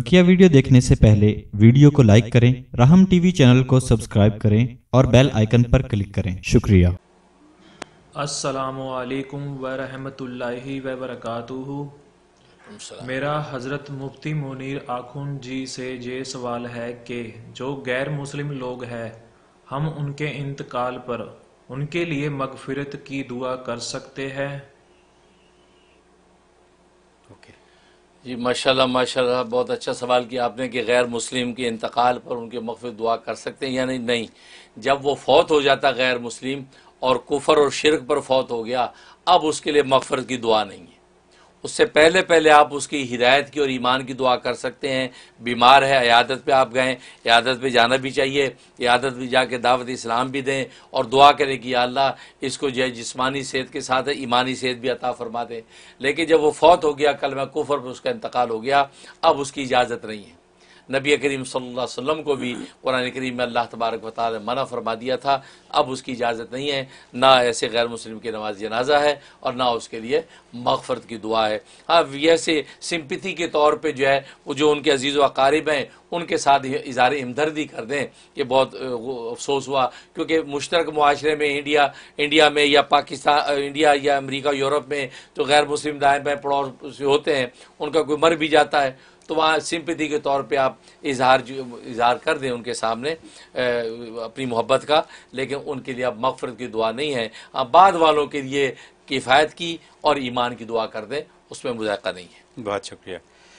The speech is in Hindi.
बकिया वीडियो देखने से पहले वीडियो को लाइक करें राहम टीवी चैनल को सब्सक्राइब करें और बेल आइकन पर क्लिक करें शुक्रिया अस्सलाम वालेकुम व रहमतुल्लाहि व बरकातुहू मेरा हज़रत मुफ्ती मुनीर आखुन जी से ये सवाल है कि जो गैर मुस्लिम लोग हैं हम उनके इंतकाल पर उनके लिए मगफिरत की दुआ कर सकते हैं जी माशाल्लाह माशाल्लाह बहुत अच्छा सवाल किया आपने कि गैर मुस्लिम के इंतकाल पर उनके मफ़ दुआ कर सकते हैं या नहीं नहीं जब वो फौत हो जाता गैर मुस्लिम और कुफर और शिरक पर फौत हो गया अब उसके लिए मफफ़रत की दुआ नहीं है उससे पहले पहले आप उसकी हिदायत की और ईमान की दुआ कर सकते हैं बीमार है यादत पे आप गए यादत पे जाना भी चाहिए यादत भी जाके दावत इस्लाम भी दें और दुआ करें कि अल्लाह इसको जो है जिसमानी सेहत के साथ है ईमानी सेहत भी अता फरमा दें लेकिन जब वो फौत हो गया कल मैं कुफर पर उसका इंतकाल हो गया अब उसकी इजाज़त नहीं है नबी करीम सल्लल्लाहु अलैहि वसल्लम को भी कुरान करीम में अल्लाह तबारक वाली मना फरमा दिया था अब उसकी इजाज़त नहीं है ना ऐसे गैर मुस्लिम की नमाज जनाजा है और ना उसके लिए मगफरत की दुआ है अब ऐसे सिम्पथी के तौर पर जो है वो जो उनके अजीज़ वारब हैं उनके साथ इजहार हमदर्दी कर दें ये बहुत अफसोस हुआ क्योंकि मुश्तरक माशरे में इंडिया इंडिया में या पाकिस्तान इंडिया या अमरीका यूरोप में जो गैर मुस्लिम दाएँ बाएँ पड़ोस होते हैं उनका कोई मर भी जाता है तो वहाँ सिंपति के तौर पे आप इजहार इजहार कर दें उनके सामने अपनी मोहब्बत का लेकिन उनके लिए अब मफ़रत की दुआ नहीं है आप बाद वालों के लिए किफ़ायत की और ईमान की दुआ कर दें उसमें मुजायका नहीं है बहुत शुक्रिया